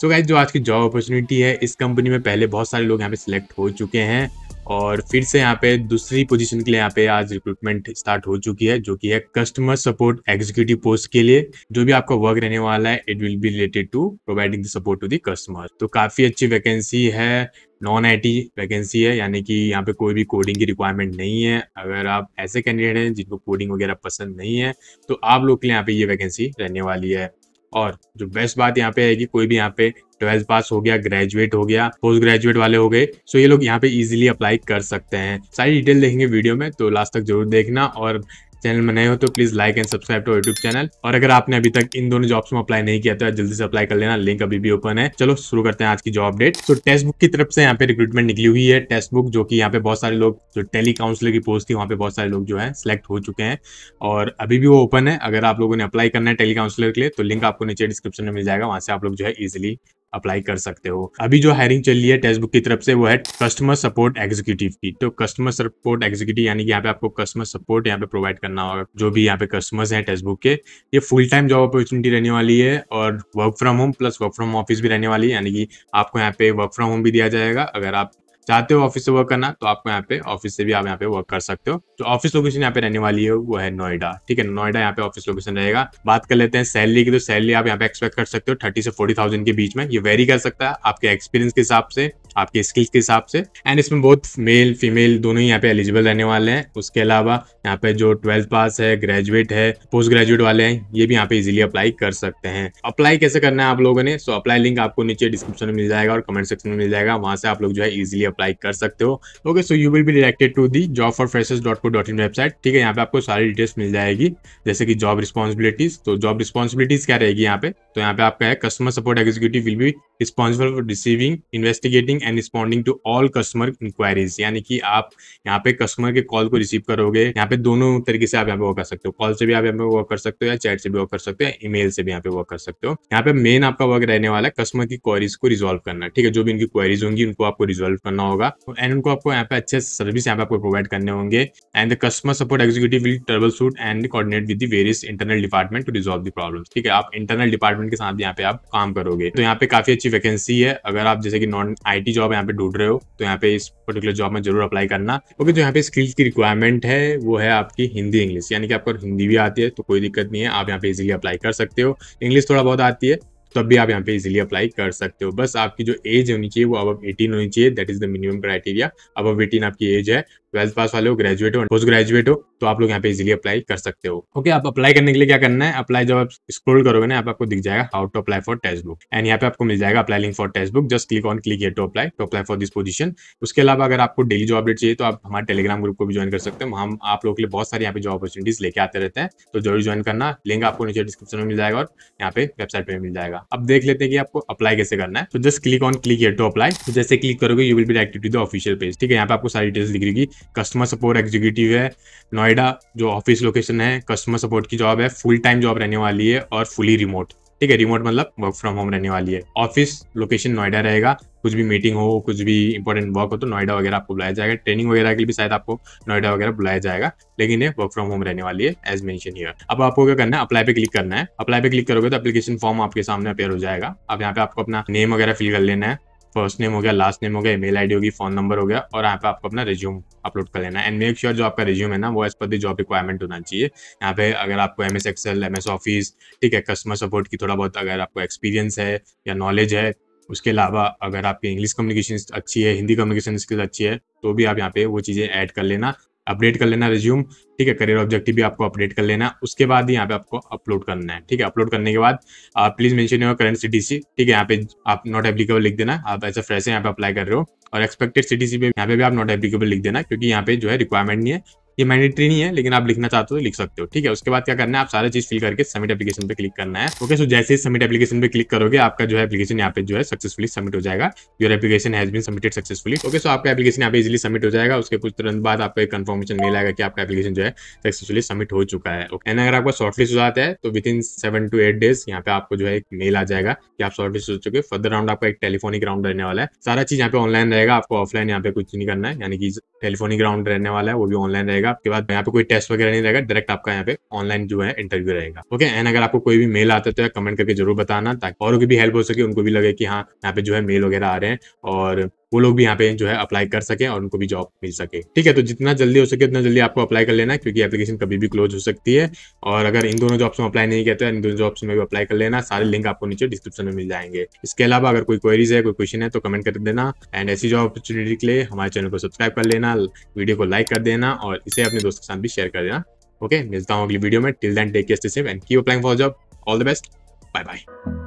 so guys जो आज की जॉब अपॉर्चुनिटी है इस कंपनी में पहले बहुत सारे लोग यहाँ पे सिलेक्ट हो चुके हैं और फिर से यहाँ पे दूसरी पोजीशन के लिए यहाँ पे आज रिक्रूटमेंट स्टार्ट हो चुकी है जो कि है कस्टमर सपोर्ट एग्जीक्यूटिव पोस्ट के लिए जो भी आपका वर्क रहने वाला है it will be related to providing the support to the customer तो काफी अच्छी वैकेंसी है नॉन आईटी वैकेंसी है यानी कि यहाँ पे कोई भी कोडिंग की रिक्वायरमेंट नहीं है अगर आप ऐसे कैंडिडेट हैं जिनको कोडिंग वगैरह पसंद नहीं है तो आप लोग के लिए यहाँ पे ये वैकेंसी रहने वाली है और जो बेस्ट बात यहाँ पे है कि कोई भी यहाँ पे ट्वेल्थ पास हो गया ग्रेजुएट हो गया पोस्ट ग्रेजुएट वाले हो गए सो ये लोग यहाँ पे इजीली अप्लाई कर सकते हैं सारी डिटेल देखेंगे वीडियो में तो लास्ट तक जरूर देखना और चैनल में नए हो तो please like and subscribe to YouTube channel और अगर आपने अभी तक इन दोनों जॉब्स में अप्लाई नहीं किया तो जल्दी से अप्लाई कर लेना लिंक अभी भी ओपन है चलो शुरू करते हैं आज की जॉब अपडेट तो टेस्ट बुक की तरफ से यहाँ पे रिक्रूटमेंट निकली हुई है टेस्ट बुक जो की यहाँ पे बहुत सारे लोग जो टेली काउंसिलर की पोस्ट थी वहाँ पे बहुत सारे लोग जो है सिलेक्ट हो चुके हैं और अभी भी वो ओपन है अगर आप लोगों ने अप्लाई करना है टेली काउंसिलर के लिए तो लिंक आपको नीचे डिस्क्रिप्शन में मिल जाएगा वहाँ से आप लोग जो है इजिली अप्लाई कर सकते हो अभी जो हायरिंग चल रही है बुक की तरफ से वो है कस्टमर सपोर्ट एग्जीक्यूटिव की तो कस्टमर सपोर्ट एग्जीक्यूटिव यानी कि यहाँ पे आपको कस्टमर सपोर्ट यहाँ पे प्रोवाइड करना होगा जो भी यहाँ पे कस्टमर्स हैं बुक के ये फुल टाइम जॉब अपॉर्चुनिटी रहने वाली है और work from home plus work from office भी रहने वाली है यानी कि आपको यहाँ पे वर्क फ्रॉम होम भी दिया जाएगा अगर आप चाहते हो ऑफिस से वर्क करना तो आपको यहाँ पे ऑफिस से भी आप यहाँ पे वर्क कर सकते हो जो ऑफिस लोकेशन यहाँ पे रहने वाली है वो है नोएडा ठीक है नोएडा यहाँ पे ऑफिस लोकेशन रहेगा बात कर लेते हैं सैलरी की तो सैलरी आप यहाँ पे एक्सपेक्ट कर सकते हो थर्टी से फोर्टी थाउजेंड के बीच में ये वेरी कर सकता है आपके एक्सपीरियंस के हिसाब से आपके स्किल्स के हिसाब से एंड इसमें बहुत मेल फीमेल दोनों ही यहाँ पे एलिजिबल रहने वाले हैं उसके अलावा यहाँ पे जो ट्वेल्थ पास है ग्रेजुएट है पोस्ट ग्रेजुएट वाले हैं ये भी यहाँ पे इजिली अप्लाई कर सकते हैं अप्लाई कैसे करना है आप लोगों ने सो अप्लाई लिंक आपको नीचे डिस्क्रिप्शन में मिल जाएगा और कमेंट सेक्शन में मिल जाएगा वहां से आप लोग जो है इजिली अप्लाई कर सकते हो okay so you will be directed to the job for freshers dot co dot in website ठीक है यहाँ पे आपको सारी डिटेल्स मिल जाएगी जैसे कि जॉब रिस्पॉन्सिबिलिटीज तो जॉब रिस्पॉन्सिबिलिटीज क्या रहेगी यहाँ पे तो यहाँ पे आपका है customer support executive will be responsible for receiving investigating and responding to all customer inquiries यानी कि आप यहाँ पे कस्टमर के कॉल को रिसीव करोगे यहाँ पे दोनों तरीके से आप यहाँ पे वर्क कर सकते हो कॉल से भी आप यहाँ पे वर्क कर सकते हो या चैट से भी वर्क कर सकते हो या ईमेल से भी यहाँ पे वर्क कर सकते हो यहाँ पे मेन आपका वर्क रहने वाला है कस्टमर की क्वारीज को रिजोल्व करना ठीक है जो भी इनकी क्वारीज होंगी उनको आपको रिजोल्व करना होगा एंड उनको आपको यहाँ पे अच्छे सर्विस यहाँ पे आपको प्रोवाइड करने होंगे and the customer support executive will travel suit and coordinate with various internal department to resolve the problem ठीक है आप इंटरनल डिपार्टमेंट के साथ यहाँ पे आप काम करोगे तो यहाँ पे काफी अच्छी अच्छी वैकेंसी है अगर आप जैसे कि नॉन आईटी जॉब यहाँ पे ढूंढ रहे हो तो यहाँ पे इस पर्टिकुलर जॉब में जरूर अप्लाई करना ओके जो तो यहाँ पे स्किल्स की रिक्वायरमेंट है वो है आपकी हिंदी इंग्लिश यानी कि आपको हिंदी भी आती है तो कोई दिक्कत नहीं है आप यहाँ पे इजिली अप्लाई कर सकते हो इंग्लिश थोड़ा बहुत आती है तब भी आप यहाँ पे इजिली अप्लाई कर सकते हो बस आपकी जो एज होनी चाहिए वो अब एटीन होनी चाहिए that is the minimum criteria अब एटीन आपकी एज है ट्वेल्थ पास वाले हो ग्रेजुएट हो पोस्ट ग्रेजुएट हो तो आप लोग यहाँ पे इजीली अप्लाई कर सकते हो ओके आप अप्लाई करने के लिए क्या करना है अप्लाई जब आप स्क्रोल करोगे ना आपको दिख जाएगा how to apply for Testbook and यहाँ पे आपको मिल जाएगा apply link for Testbook just click on click to apply to apply for this position उसके अलावा अगर आपको डेली जॉब अपडेट चाहिए तो आप हमारे टेलीग्राम ग्रुप को भी ज्वाइन कर सकते हो हम आप लोग के लिए बहुत सारे यहाँ पे जॉब अपॉर्चुनिटीज लेके आते रहते हैं तो जरूर ज्वाइन करना लिंक आपको नीचे डिस्क्रिप्शन में मिल जाएगा और यहाँ पे वेबसाइट पर मिल जाएगा अब देख लेते हैं कि आपको अप्लाई कैसे करना है तो just click on click to apply जैसे क्लिक करोगे you will be directed to the official page ठीक है यहाँ पे आपको सारी डिटेल्स दिख रही कस्टमर सपोर्ट एग्जीक्यूटिव है नोएडा जो ऑफिस लोकेशन है कस्टमर सपोर्ट की जॉब है फुल टाइम जॉब रहने वाली है और फुली रिमोट ठीक है रिमोट मतलब वर्क फ्रॉम होम रहने वाली है ऑफिस लोकेशन नोएडा रहेगा कुछ भी मीटिंग हो कुछ भी इंपॉर्टेंट वर्क हो तो नोएडा वगैरह आपको बुलाया जाएगा ट्रेनिंग वगैरह के लिए भी शायद आपको नोएडा वगैरह बुलाया जाएगा लेकिन ये वर्क फ्रॉम होम रहने वाली है एज मेंशन हियर अब आपको क्या करना है अप्लाई पे क्लिक करना है अप्लाई पे क्लिक करोगे तो एप्लीकेशन फॉर्म आपके सामने अपेयर हो जाएगा अब यहाँ पे आपको अपना नेम वगैरह फिल कर लेना है फर्स्ट नेम हो गया लास्ट नेम हो गया ईमेल आईडी होगी फोन नंबर हो गया और यहाँ पे आपको अपना रिज्यूम अपलोड कर लेना एंड मेक श्योर जो आपका रिज्यूम है ना वो एज पर जॉब रिक्वायरमेंट होना चाहिए यहाँ पे अगर आपको M S Excel M S office ठीक है कस्टमर सपोर्ट की थोड़ा बहुत अगर आपको एक्सपीरियंस है या नॉलेज है उसके अलावा अगर आपकी इंग्लिश कम्युनिकेशन अच्छी है हिंदी कम्युनिकेशन स्किल्स अच्छी है तो भी आप यहाँ पे वो चीज़ें ऐड कर लेना अपडेट कर लेना रिज्यूम ठीक है करियर ऑब्जेक्टिव भी आपको अपडेट कर लेना उसके बाद ही यहाँ पे आपको अपलोड करना है ठीक है अपलोड करने के बाद आप please mention your current C ठीक है यहाँ पे आप नॉट एप्लीकेबल लिख देना आप ऐसा फ्रेश है यहाँ पे अप्लाई कर रहे हो और एक्सपेक्टेड सी पे यहाँ पे भी आप नॉट एप्लीकेबल लिख देना क्योंकि यहाँ पे जो है रिक्वायरमेंट नहीं है ये मैंडेटरी नहीं है लेकिन आप लिखना चाहते हो तो लिख सकते हो ठीक है उसके बाद क्या करना है आप सारे चीज फिल करके सबमिट एप्लीकेशन पे क्लिक करना है ओके सो जैसे ही सबमिट एप्लीकेशन पे क्लिक करोगे आपका जो है एप्लीकेशन यहाँ पे जो है सक्सेसफुली सबमिट हो जाएगा your application has been submitted successfully okay so आपका एप्लीकेशन यहाँ पे इजिली सबमिट हो जाएगा उसके कुछ तुरंत बाद आपको एक कन्फर्मेशन मिल जाएगा कि आपका एप्लीकेशन जो है सक्सेसफुली सबमिट हो चुका है एंड अगर आपका शॉर्टलिस्ट हो जाता है तो within seven to eight days यहाँ पे आपको जो है एक मेल आ जाएगा कि आप शॉर्टलिस्ट हो चुके फर्दर राउंड आपका एक टेलीफोनिक राउंड रहने वाला है सारा चीज यहाँ पे ऑनलाइन रहेगा आपको ऑफलाइन यहाँ पे कुछ नहीं करना है यानी कि टेलीफोनिक राउंड रहने वाला है वो भी ऑनलाइन रहेगा रहेगा आपके बाद यहाँ पे कोई टेस्ट वगैरह नहीं रहेगा डायरेक्ट आपका यहाँ पे ऑनलाइन जो है इंटरव्यू रहेगा ओके एंड अगर आपको कोई भी मेल आता है तो कमेंट करके जरूर बताना ताकि और भी हेल्प हो सके उनको भी लगे कि हाँ यहाँ पे जो है मेल वगैरह आ रहे हैं और वो लोग भी यहाँ पे जो है अप्लाई कर सके और उनको भी जॉब मिल सके ठीक है तो जितना जल्दी हो सके उतना जल्दी आपको अप्लाई कर लेना क्योंकि एप्लीकेशन कभी भी क्लोज हो सकती है और अगर इन दोनों जॉब्स में अप्लाई नहीं किया तो इन दोनों जॉब्स में भी अप्लाई कर लेना सारे लिंक आपको नीचे डिस्क्रिप्शन में मिल जाएंगे इसके अलावा अगर कोई क्वेरीज है कोई क्वेश्चन है तो कमेंट कर देना एंड ऐसी जॉब अपॉर्चुनिटी के लिए हमारे चैनल को सब्सक्राइब कर लेना वीडियो को लाइक कर देना और इसे अपने दोस्तों के साथ भी शेयर कर देना ओके मिलता हूँ अगली वीडियो में till then take care safe and keep applying for job all the best bye bye